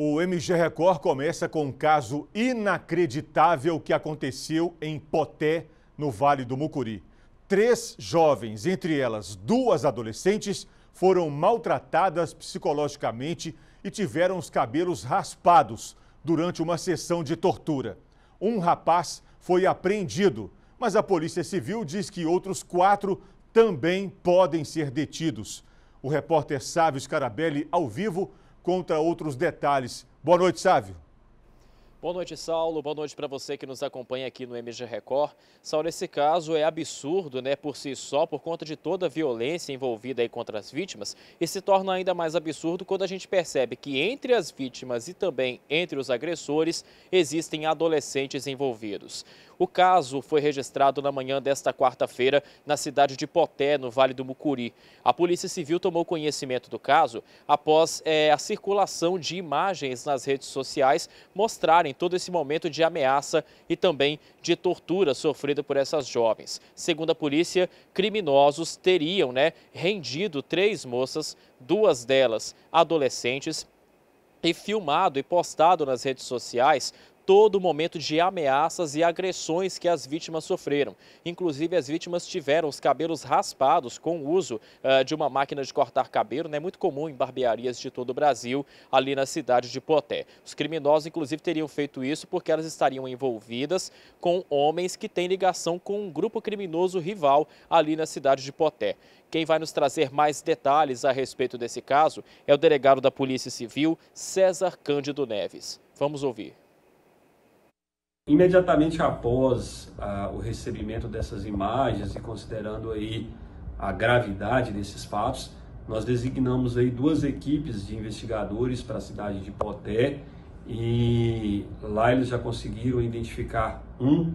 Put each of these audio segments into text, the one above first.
O MG Record começa com um caso inacreditável que aconteceu em Poté, no Vale do Mucuri. Três jovens, entre elas duas adolescentes, foram maltratadas psicologicamente e tiveram os cabelos raspados durante uma sessão de tortura. Um rapaz foi apreendido, mas a Polícia Civil diz que outros quatro também podem ser detidos. O repórter Sávio Scarabelli, ao vivo, conta outros detalhes. Boa noite, Sávio. Boa noite, Saulo. Boa noite para você que nos acompanha aqui no MG Record. Saulo, esse caso é absurdo, né, por si só, por conta de toda a violência envolvida aí contra as vítimas, e se torna ainda mais absurdo quando a gente percebe que entre as vítimas e também entre os agressores existem adolescentes envolvidos. O caso foi registrado na manhã desta quarta-feira na cidade de Poté, no Vale do Mucuri. A Polícia Civil tomou conhecimento do caso após é, a circulação de imagens nas redes sociais mostrarem todo esse momento de ameaça e também de tortura sofrida por essas jovens. Segundo a polícia, criminosos teriam né, rendido três moças, duas delas adolescentes, e filmado e postado nas redes sociais todo momento de ameaças e agressões que as vítimas sofreram. Inclusive, as vítimas tiveram os cabelos raspados com o uso uh, de uma máquina de cortar cabelo, né, muito comum em barbearias de todo o Brasil, ali na cidade de Poté. Os criminosos, inclusive, teriam feito isso porque elas estariam envolvidas com homens que têm ligação com um grupo criminoso rival ali na cidade de Poté. Quem vai nos trazer mais detalhes a respeito desse caso é o delegado da Polícia Civil, César Cândido Neves. Vamos ouvir. Imediatamente após ah, o recebimento dessas imagens e considerando aí a gravidade desses fatos, nós designamos aí duas equipes de investigadores para a cidade de Poté e lá eles já conseguiram identificar um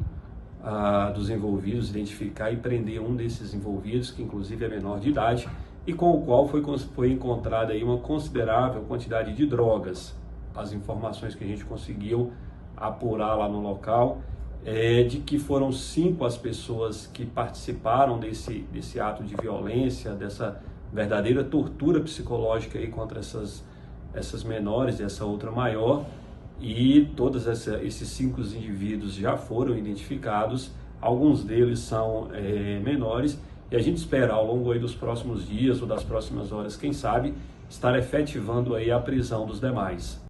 ah, dos envolvidos, identificar e prender um desses envolvidos, que inclusive é menor de idade, e com o qual foi, foi encontrada aí uma considerável quantidade de drogas. As informações que a gente conseguiu apurar lá no local, é, de que foram cinco as pessoas que participaram desse, desse ato de violência, dessa verdadeira tortura psicológica aí contra essas, essas menores, essa outra maior, e todos essa, esses cinco indivíduos já foram identificados, alguns deles são é, menores, e a gente espera ao longo aí dos próximos dias ou das próximas horas, quem sabe, estar efetivando aí a prisão dos demais.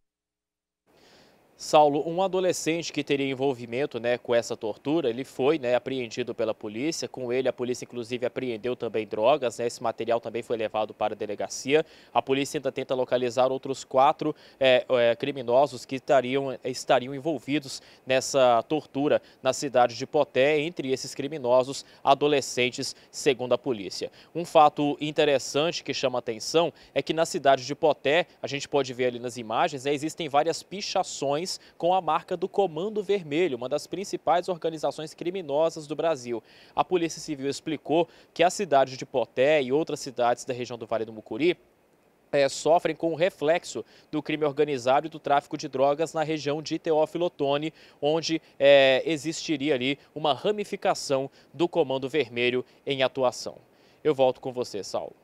Saulo, um adolescente que teria envolvimento né, com essa tortura, ele foi né, apreendido pela polícia. Com ele, a polícia, inclusive, apreendeu também drogas. Né, esse material também foi levado para a delegacia. A polícia ainda tenta localizar outros quatro é, é, criminosos que estariam, estariam envolvidos nessa tortura na cidade de Poté. Entre esses criminosos, adolescentes, segundo a polícia. Um fato interessante que chama atenção é que na cidade de Poté, a gente pode ver ali nas imagens, né, existem várias pichações com a marca do Comando Vermelho, uma das principais organizações criminosas do Brasil. A Polícia Civil explicou que a cidade de Poté e outras cidades da região do Vale do Mucuri é, sofrem com o reflexo do crime organizado e do tráfico de drogas na região de Teófilo Otoni, onde é, existiria ali uma ramificação do Comando Vermelho em atuação. Eu volto com você, Saulo.